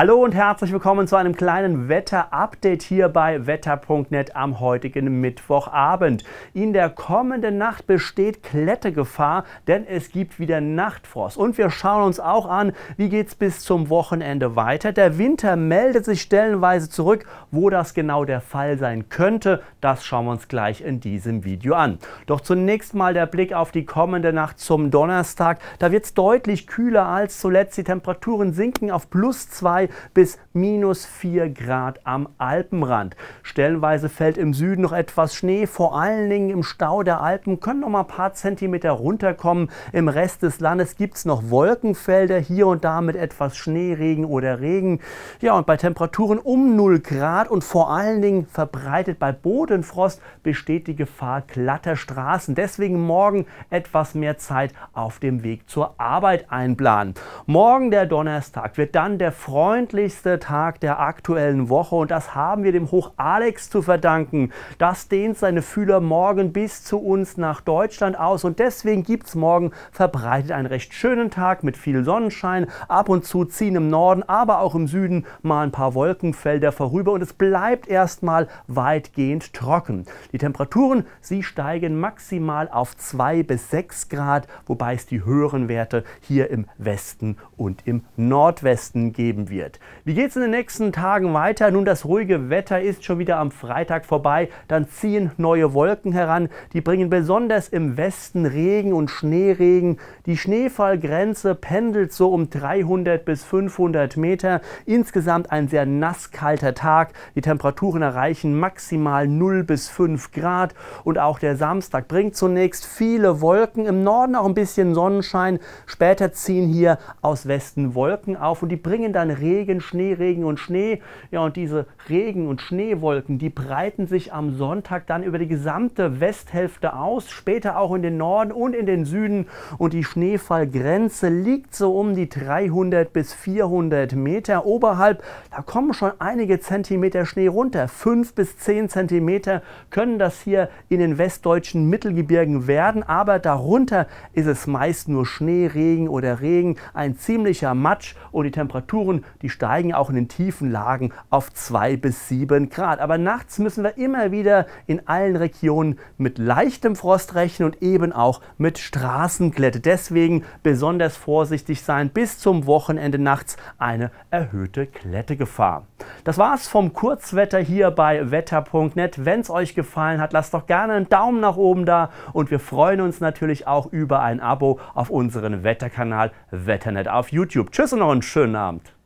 Hallo und herzlich willkommen zu einem kleinen Wetter-Update hier bei wetter.net am heutigen Mittwochabend. In der kommenden Nacht besteht Klettegefahr, denn es gibt wieder Nachtfrost. Und wir schauen uns auch an, wie geht es bis zum Wochenende weiter. Der Winter meldet sich stellenweise zurück. Wo das genau der Fall sein könnte, das schauen wir uns gleich in diesem Video an. Doch zunächst mal der Blick auf die kommende Nacht zum Donnerstag. Da wird es deutlich kühler als zuletzt. Die Temperaturen sinken auf plus 2 bis minus 4 Grad am Alpenrand. Stellenweise fällt im Süden noch etwas Schnee, vor allen Dingen im Stau der Alpen können noch mal ein paar Zentimeter runterkommen. Im Rest des Landes gibt es noch Wolkenfelder, hier und da mit etwas Schneeregen oder Regen. Ja, und bei Temperaturen um 0 Grad und vor allen Dingen verbreitet bei Bodenfrost besteht die Gefahr glatter Straßen. Deswegen morgen etwas mehr Zeit auf dem Weg zur Arbeit einplanen. Morgen, der Donnerstag, wird dann der Front freundlichste Tag der aktuellen Woche und das haben wir dem Hoch Alex zu verdanken. Das dehnt seine Fühler morgen bis zu uns nach Deutschland aus und deswegen gibt es morgen verbreitet einen recht schönen Tag mit viel Sonnenschein. Ab und zu ziehen im Norden, aber auch im Süden mal ein paar Wolkenfelder vorüber und es bleibt erstmal weitgehend trocken. Die Temperaturen, sie steigen maximal auf 2 bis 6 Grad, wobei es die höheren Werte hier im Westen und im Nordwesten geben wird wird. Wie geht es in den nächsten Tagen weiter? Nun, das ruhige Wetter ist schon wieder am Freitag vorbei. Dann ziehen neue Wolken heran. Die bringen besonders im Westen Regen und Schneeregen. Die Schneefallgrenze pendelt so um 300 bis 500 Meter. Insgesamt ein sehr nasskalter Tag. Die Temperaturen erreichen maximal 0 bis 5 Grad. Und auch der Samstag bringt zunächst viele Wolken. Im Norden auch ein bisschen Sonnenschein. Später ziehen hier aus Westen Wolken auf und die bringen dann Regen Regen, Schneeregen und Schnee. Ja, und diese Regen- und Schneewolken, die breiten sich am Sonntag dann über die gesamte Westhälfte aus, später auch in den Norden und in den Süden. Und die Schneefallgrenze liegt so um die 300 bis 400 Meter oberhalb. Da kommen schon einige Zentimeter Schnee runter. Fünf bis zehn Zentimeter können das hier in den westdeutschen Mittelgebirgen werden, aber darunter ist es meist nur Schnee, Regen oder Regen, ein ziemlicher Matsch und die Temperaturen, die steigen auch in den tiefen Lagen auf 2 bis 7 Grad. Aber nachts müssen wir immer wieder in allen Regionen mit leichtem Frost rechnen und eben auch mit Straßenglätte. Deswegen besonders vorsichtig sein. Bis zum Wochenende nachts eine erhöhte Klettegefahr. Das war's vom Kurzwetter hier bei wetter.net. Wenn's euch gefallen hat, lasst doch gerne einen Daumen nach oben da und wir freuen uns natürlich auch über ein Abo auf unseren Wetterkanal Wetternet auf YouTube. Tschüss und noch einen schönen Abend.